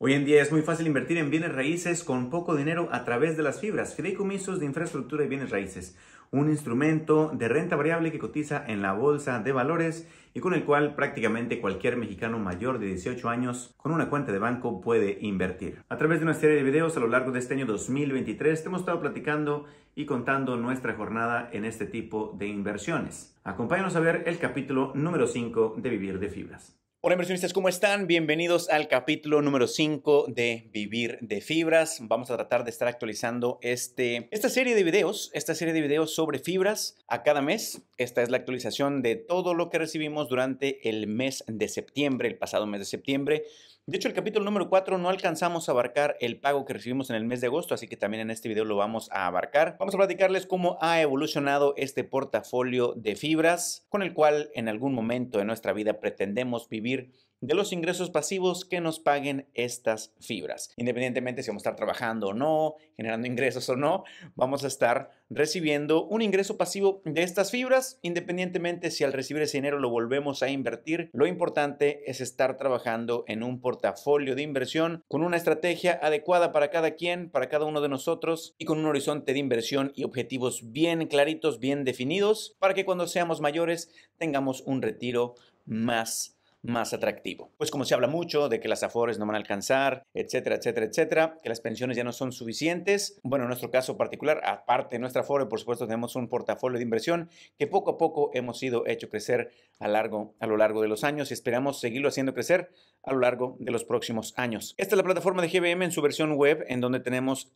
Hoy en día es muy fácil invertir en bienes raíces con poco dinero a través de las fibras, fideicomisos de infraestructura y bienes raíces, un instrumento de renta variable que cotiza en la bolsa de valores y con el cual prácticamente cualquier mexicano mayor de 18 años con una cuenta de banco puede invertir. A través de una serie de videos a lo largo de este año 2023 te hemos estado platicando y contando nuestra jornada en este tipo de inversiones. Acompáñanos a ver el capítulo número 5 de Vivir de Fibras. Hola inversionistas, ¿cómo están? Bienvenidos al capítulo número 5 de Vivir de Fibras. Vamos a tratar de estar actualizando este, esta serie de videos, esta serie de videos sobre fibras a cada mes. Esta es la actualización de todo lo que recibimos durante el mes de septiembre, el pasado mes de septiembre. De hecho, el capítulo número 4 no alcanzamos a abarcar el pago que recibimos en el mes de agosto, así que también en este video lo vamos a abarcar. Vamos a platicarles cómo ha evolucionado este portafolio de fibras con el cual en algún momento de nuestra vida pretendemos vivir de los ingresos pasivos que nos paguen estas fibras. Independientemente si vamos a estar trabajando o no, generando ingresos o no, vamos a estar recibiendo un ingreso pasivo de estas fibras, independientemente si al recibir ese dinero lo volvemos a invertir. Lo importante es estar trabajando en un portafolio de inversión con una estrategia adecuada para cada quien, para cada uno de nosotros y con un horizonte de inversión y objetivos bien claritos, bien definidos, para que cuando seamos mayores tengamos un retiro más más atractivo. Pues como se habla mucho de que las afores no van a alcanzar, etcétera, etcétera, etcétera, que las pensiones ya no son suficientes. Bueno, en nuestro caso particular, aparte de nuestra afore, por supuesto, tenemos un portafolio de inversión que poco a poco hemos sido hecho crecer a, largo, a lo largo de los años y esperamos seguirlo haciendo crecer a lo largo de los próximos años. Esta es la plataforma de GBM en su versión web, en donde tenemos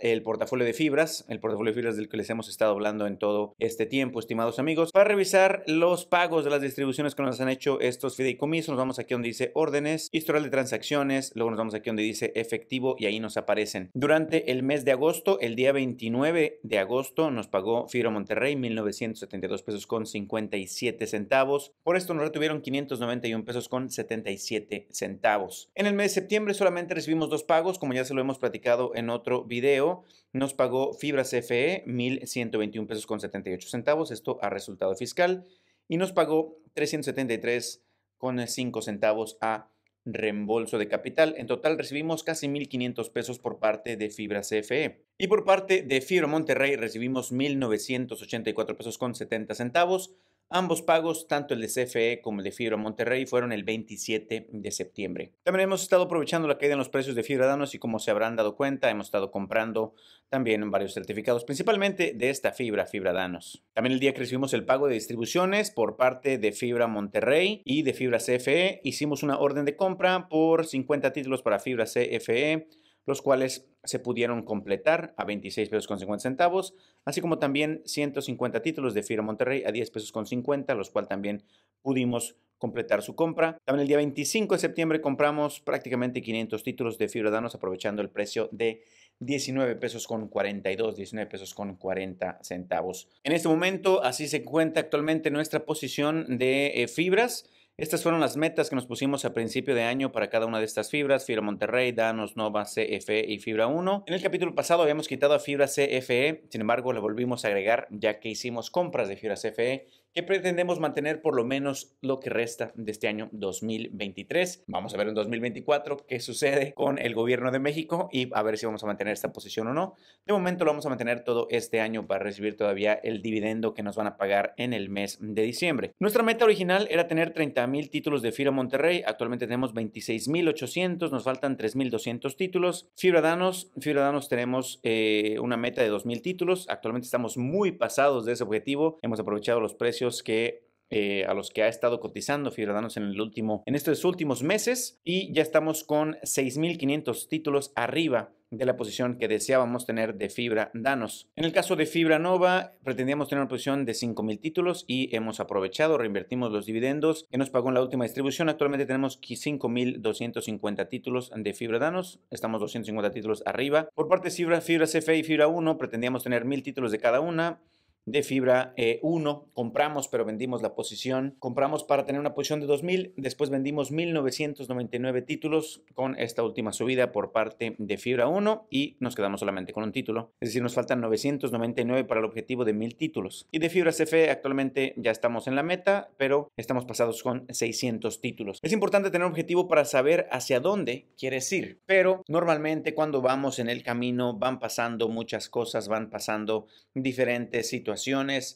el portafolio de fibras, el portafolio de fibras del que les hemos estado hablando en todo este tiempo, estimados amigos, para revisar los pagos de las distribuciones que nos han hecho estos fideicomisos nos vamos aquí donde dice órdenes, historial de transacciones, luego nos vamos aquí donde dice efectivo y ahí nos aparecen. Durante el mes de agosto, el día 29 de agosto, nos pagó Fibra Monterrey 1,972 pesos con 57 centavos. Por esto nos retuvieron 591 pesos con 77 centavos. En el mes de septiembre solamente recibimos dos pagos, como ya se lo hemos platicado en otro video. Nos pagó Fibra CFE 1,121 pesos con 78 centavos, esto a resultado fiscal, y nos pagó 373 con 5 centavos a reembolso de capital. En total recibimos casi 1.500 pesos por parte de Fibra CFE. Y por parte de Fibra Monterrey recibimos 1.984 pesos con 70 centavos. Ambos pagos, tanto el de CFE como el de Fibra Monterrey, fueron el 27 de septiembre. También hemos estado aprovechando la caída en los precios de Fibra Danos y como se habrán dado cuenta, hemos estado comprando también varios certificados, principalmente de esta fibra, Fibra Danos. También el día que recibimos el pago de distribuciones por parte de Fibra Monterrey y de Fibra CFE, hicimos una orden de compra por 50 títulos para Fibra CFE los cuales se pudieron completar a 26 pesos con 50 centavos, así como también 150 títulos de fibra Monterrey a 10 pesos con 50, los cuales también pudimos completar su compra. También el día 25 de septiembre compramos prácticamente 500 títulos de fibra Danos aprovechando el precio de 19 pesos con 42, 19 pesos con 40 centavos. En este momento así se cuenta actualmente nuestra posición de eh, fibras. Estas fueron las metas que nos pusimos a principio de año para cada una de estas fibras, Fibra Monterrey, Danos, Nova, CFE y Fibra 1. En el capítulo pasado habíamos quitado a Fibra CFE, sin embargo le volvimos a agregar ya que hicimos compras de Fibra CFE que pretendemos mantener por lo menos lo que resta de este año 2023. Vamos a ver en 2024 qué sucede con el gobierno de México y a ver si vamos a mantener esta posición o no. De momento lo vamos a mantener todo este año para recibir todavía el dividendo que nos van a pagar en el mes de diciembre. Nuestra meta original era tener 30 mil títulos de FIRA Monterrey. Actualmente tenemos 26 mil 800, nos faltan 3 mil 200 títulos. FIRO Danos, Danos tenemos eh, una meta de 2 mil títulos. Actualmente estamos muy pasados de ese objetivo. Hemos aprovechado los precios que eh, a los que ha estado cotizando Fibradanos en, el último, en estos últimos meses y ya estamos con 6.500 títulos arriba de la posición que deseábamos tener de Fibra Danos. En el caso de Fibra Nova, pretendíamos tener una posición de 5.000 títulos y hemos aprovechado, reinvertimos los dividendos que nos pagó en la última distribución. Actualmente tenemos 5.250 títulos de Fibra Danos, estamos 250 títulos arriba. Por parte de Fibra, Fibra CFE y Fibra 1, pretendíamos tener 1.000 títulos de cada una de fibra 1, eh, compramos pero vendimos la posición, compramos para tener una posición de 2.000, después vendimos 1.999 títulos con esta última subida por parte de fibra 1 y nos quedamos solamente con un título, es decir, nos faltan 999 para el objetivo de 1.000 títulos. Y de fibra CF actualmente ya estamos en la meta, pero estamos pasados con 600 títulos. Es importante tener un objetivo para saber hacia dónde quieres ir, pero normalmente cuando vamos en el camino van pasando muchas cosas, van pasando diferentes situaciones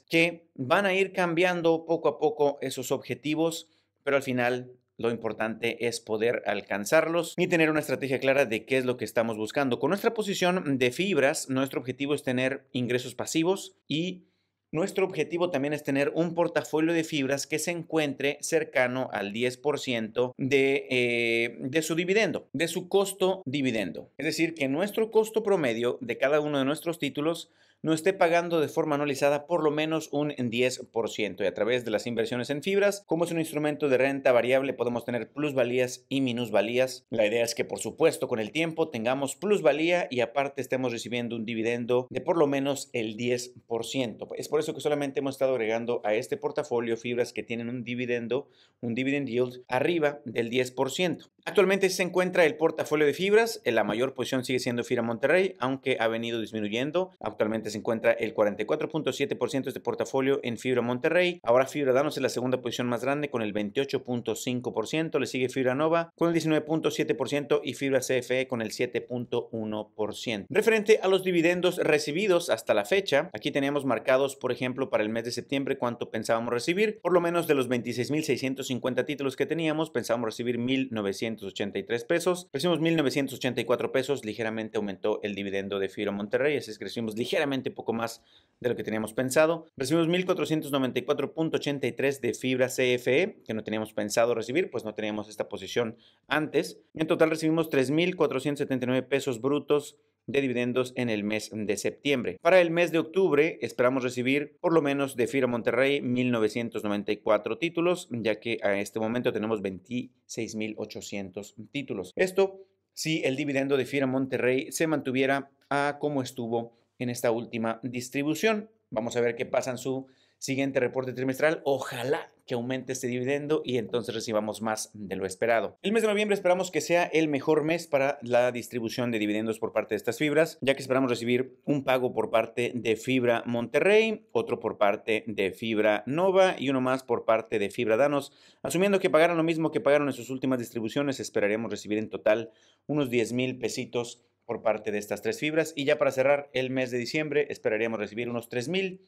que van a ir cambiando poco a poco esos objetivos, pero al final lo importante es poder alcanzarlos y tener una estrategia clara de qué es lo que estamos buscando. Con nuestra posición de fibras, nuestro objetivo es tener ingresos pasivos y nuestro objetivo también es tener un portafolio de fibras que se encuentre cercano al 10% de, eh, de su dividendo, de su costo dividendo. Es decir, que nuestro costo promedio de cada uno de nuestros títulos no esté pagando de forma anualizada por lo menos un 10%. Y a través de las inversiones en fibras, como es un instrumento de renta variable, podemos tener plusvalías y minusvalías. La idea es que, por supuesto, con el tiempo tengamos plusvalía y aparte estemos recibiendo un dividendo de por lo menos el 10%. Es por eso que solamente hemos estado agregando a este portafolio fibras que tienen un dividendo, un dividend yield arriba del 10%. Actualmente se encuentra el portafolio de fibras, la mayor posición sigue siendo Fira Monterrey, aunque ha venido disminuyendo. Actualmente se encuentra el 44.7% de este portafolio en Fibra Monterrey. Ahora Fibra Danos es la segunda posición más grande con el 28.5%. Le sigue Fibra Nova con el 19.7% y Fibra CFE con el 7.1%. Referente a los dividendos recibidos hasta la fecha, aquí teníamos marcados, por ejemplo, para el mes de septiembre cuánto pensábamos recibir. Por lo menos de los 26.650 títulos que teníamos, pensábamos recibir 1.983 pesos. Recibimos 1.984 pesos. Ligeramente aumentó el dividendo de Fibra Monterrey. Así es que recibimos ligeramente poco más de lo que teníamos pensado. Recibimos 1494.83 de fibra CFE, que no teníamos pensado recibir, pues no teníamos esta posición antes. En total recibimos 3.479 pesos brutos de dividendos en el mes de septiembre. Para el mes de octubre esperamos recibir por lo menos de FIRA Monterrey 1.994 títulos, ya que a este momento tenemos 26.800 títulos. Esto si el dividendo de FIRA Monterrey se mantuviera a como estuvo en esta última distribución. Vamos a ver qué pasa en su siguiente reporte trimestral. Ojalá que aumente este dividendo y entonces recibamos más de lo esperado. El mes de noviembre esperamos que sea el mejor mes para la distribución de dividendos por parte de estas fibras, ya que esperamos recibir un pago por parte de Fibra Monterrey, otro por parte de Fibra Nova y uno más por parte de Fibra Danos. Asumiendo que pagaran lo mismo que pagaron en sus últimas distribuciones, esperaríamos recibir en total unos 10 mil pesitos por parte de estas tres fibras. Y ya para cerrar el mes de diciembre, esperaríamos recibir unos 3.200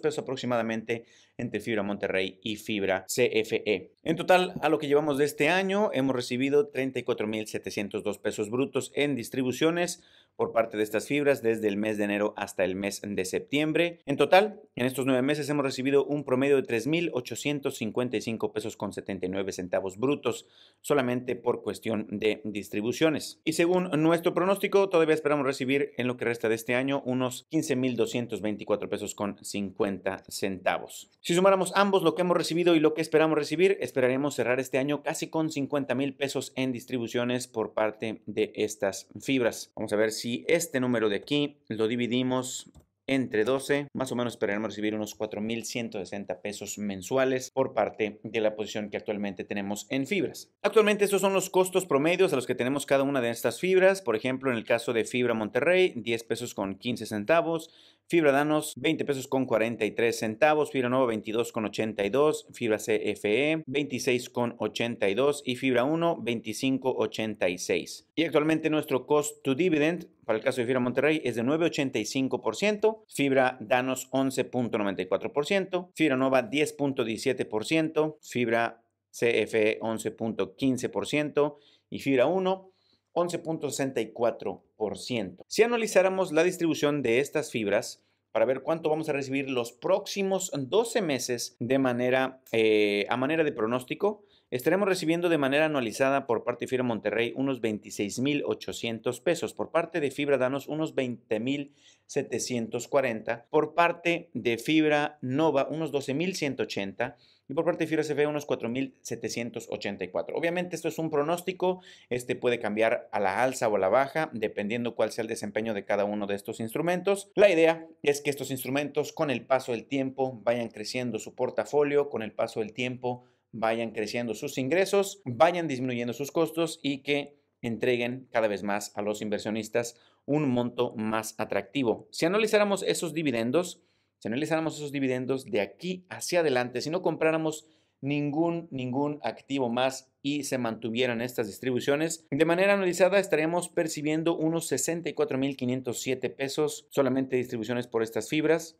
pesos aproximadamente entre Fibra Monterrey y Fibra CFE. En total, a lo que llevamos de este año, hemos recibido 34.702 pesos brutos en distribuciones, por parte de estas fibras desde el mes de enero hasta el mes de septiembre. En total, en estos nueve meses hemos recibido un promedio de 3.855 pesos con 79 centavos brutos solamente por cuestión de distribuciones. Y según nuestro pronóstico, todavía esperamos recibir en lo que resta de este año unos 15.224 pesos con 50 centavos. Si sumáramos ambos lo que hemos recibido y lo que esperamos recibir, esperaremos cerrar este año casi con 50,000 mil pesos en distribuciones por parte de estas fibras. Vamos a ver si este número de aquí lo dividimos entre 12, más o menos esperaremos recibir unos 4.160 pesos mensuales por parte de la posición que actualmente tenemos en fibras. Actualmente estos son los costos promedios a los que tenemos cada una de estas fibras. Por ejemplo, en el caso de Fibra Monterrey, 10 pesos con 15 centavos. Fibra Danos, 20 pesos con 43 centavos. Fibra nuevo, 22 con 82. Fibra CFE, 26 con 82. Y Fibra 1, 25,86. Y actualmente nuestro cost to dividend el caso de Fibra Monterrey es de 9.85%, Fibra Danos 11.94%, Fibra Nova 10.17%, Fibra CFE 11.15% y Fibra 1 11.64%. Si analizáramos la distribución de estas fibras, para ver cuánto vamos a recibir los próximos 12 meses de manera, eh, a manera de pronóstico, Estaremos recibiendo de manera anualizada por parte de Fibra Monterrey unos 26.800 pesos, por parte de Fibra Danos unos 20.740, por parte de Fibra Nova unos 12.180 y por parte de Fibra CFE unos 4.784. Obviamente esto es un pronóstico, este puede cambiar a la alza o a la baja, dependiendo cuál sea el desempeño de cada uno de estos instrumentos. La idea es que estos instrumentos con el paso del tiempo vayan creciendo su portafolio, con el paso del tiempo vayan creciendo sus ingresos, vayan disminuyendo sus costos y que entreguen cada vez más a los inversionistas un monto más atractivo. Si analizáramos esos dividendos, si analizáramos esos dividendos de aquí hacia adelante, si no compráramos ningún, ningún activo más y se mantuvieran estas distribuciones. De manera analizada estaríamos percibiendo unos 64.507 pesos solamente distribuciones por estas fibras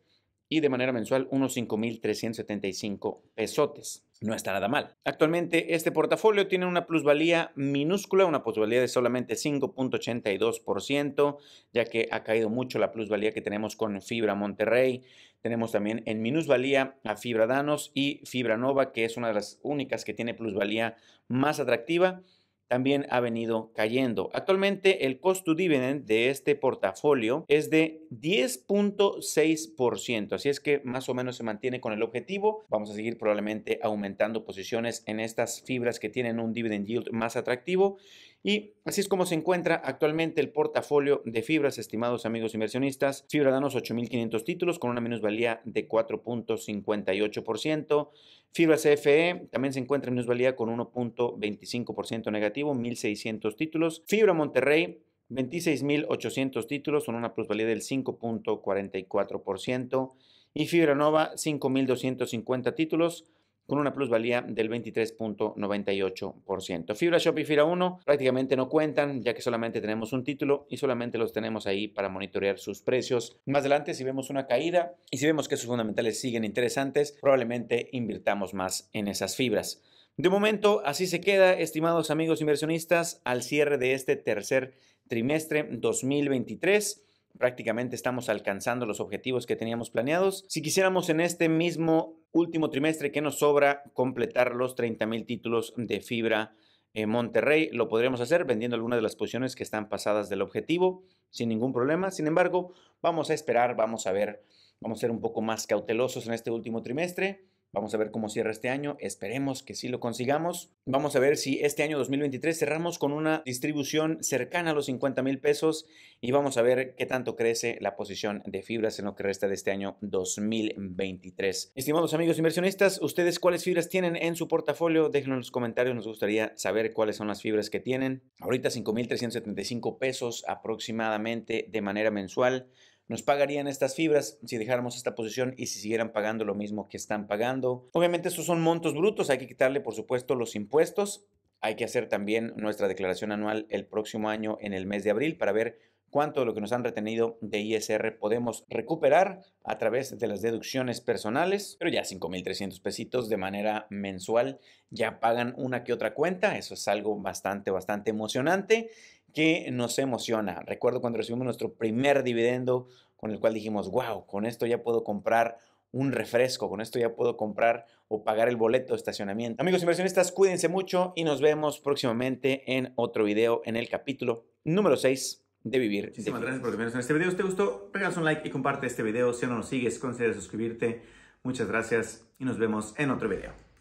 de manera mensual unos 5.375 pesotes. No está nada mal. Actualmente este portafolio tiene una plusvalía minúscula, una plusvalía de solamente 5.82%, ya que ha caído mucho la plusvalía que tenemos con Fibra Monterrey. Tenemos también en minusvalía a Fibra Danos y Fibra Nova, que es una de las únicas que tiene plusvalía más atractiva también ha venido cayendo. Actualmente el cost to dividend de este portafolio es de 10.6%. Así es que más o menos se mantiene con el objetivo. Vamos a seguir probablemente aumentando posiciones en estas fibras que tienen un dividend yield más atractivo. Y así es como se encuentra actualmente el portafolio de fibras, estimados amigos inversionistas. Fibra Danos 8.500 títulos con una minusvalía de 4.58%. Fibra CFE también se encuentra en minusvalía con 1.25% negativo, 1.600 títulos. Fibra Monterrey 26.800 títulos con una plusvalía del 5.44% y Fibra Nova, 5.250 títulos con una plusvalía del 23.98%. Fibra Shop y Fibra 1 prácticamente no cuentan, ya que solamente tenemos un título y solamente los tenemos ahí para monitorear sus precios. Más adelante, si vemos una caída y si vemos que sus fundamentales siguen interesantes, probablemente invirtamos más en esas fibras. De momento, así se queda, estimados amigos inversionistas, al cierre de este tercer trimestre 2023. Prácticamente estamos alcanzando los objetivos que teníamos planeados. Si quisiéramos en este mismo último trimestre que nos sobra completar los 30 mil títulos de fibra en Monterrey, lo podríamos hacer vendiendo algunas de las posiciones que están pasadas del objetivo sin ningún problema. Sin embargo, vamos a esperar, vamos a ver, vamos a ser un poco más cautelosos en este último trimestre. Vamos a ver cómo cierra este año. Esperemos que sí lo consigamos. Vamos a ver si este año 2023 cerramos con una distribución cercana a los 50 mil pesos y vamos a ver qué tanto crece la posición de fibras en lo que resta de este año 2023. Estimados amigos inversionistas, ¿ustedes cuáles fibras tienen en su portafolio? Déjenlo en los comentarios. Nos gustaría saber cuáles son las fibras que tienen. Ahorita 5,375 pesos aproximadamente de manera mensual nos pagarían estas fibras si dejáramos esta posición y si siguieran pagando lo mismo que están pagando. Obviamente estos son montos brutos, hay que quitarle por supuesto los impuestos. Hay que hacer también nuestra declaración anual el próximo año en el mes de abril para ver cuánto de lo que nos han retenido de ISR podemos recuperar a través de las deducciones personales, pero ya 5.300 pesitos de manera mensual ya pagan una que otra cuenta, eso es algo bastante, bastante emocionante que nos emociona. Recuerdo cuando recibimos nuestro primer dividendo con el cual dijimos, wow, con esto ya puedo comprar un refresco, con esto ya puedo comprar o pagar el boleto de estacionamiento. Amigos inversionistas, cuídense mucho y nos vemos próximamente en otro video en el capítulo número 6 de vivir. Muchísimas gracias por este video. Si te gustó, regalas un like y comparte este video. Si no nos sigues, considera suscribirte. Muchas gracias y nos vemos en otro video.